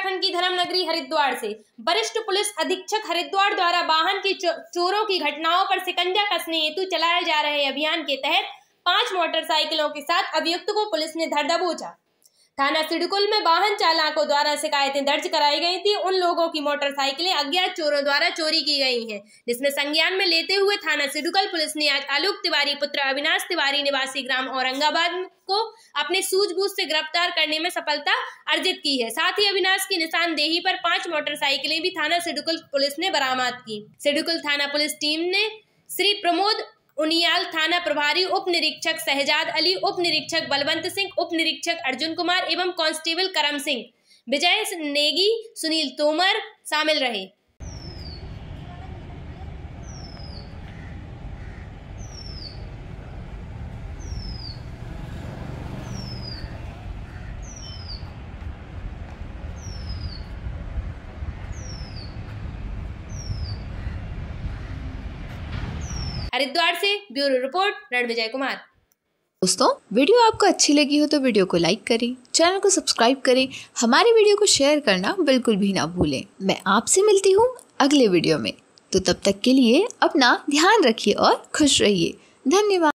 उत्तराखंड की धर्मनगरी हरिद्वार से वरिष्ठ पुलिस अधीक्षक हरिद्वार द्वारा वाहन की चो, चोरों की घटनाओं पर सिकंजा कसने हेतु चलाए जा रहे अभियान के तहत पांच मोटरसाइकिलों के साथ अभियुक्त को पुलिस ने धर दबोचा थाना सिडकुल में वाहन चालकों द्वारा शिकायतें दर्ज कराई गई थी उन लोगों की मोटरसाइकिलें अज्ञात चोरों द्वारा चोरी की गई हैं जिसमें संज्ञान में लेते हुए थाना सिडकुल पुलिस ने आज आलोक तिवारी पुत्र अविनाश तिवारी निवासी ग्राम औरंगाबाद को अपने सूझबूझ से गिरफ्तार करने में सफलता अर्जित की है साथ ही अविनाश की निशानदेही पर पांच मोटरसाइकिलें भी थाना सिडकुल पुलिस ने बरामद की सिडकुल थाना पुलिस टीम ने श्री प्रमोद उनियाल थाना प्रभारी उप निरीक्षक शहजाद अली उप निरीक्षक बलवंत सिंह उप निरीक्षक अर्जुन कुमार एवं कांस्टेबल करम सिंह विजय नेगी सुनील तोमर शामिल रहे हरिद्वार से ब्यूरो रिपोर्ट रणविजय कुमार दोस्तों वीडियो आपको अच्छी लगी हो तो वीडियो को लाइक करें चैनल को सब्सक्राइब करें हमारे वीडियो को शेयर करना बिल्कुल भी ना भूलें मैं आपसे मिलती हूँ अगले वीडियो में तो तब तक के लिए अपना ध्यान रखिए और खुश रहिए धन्यवाद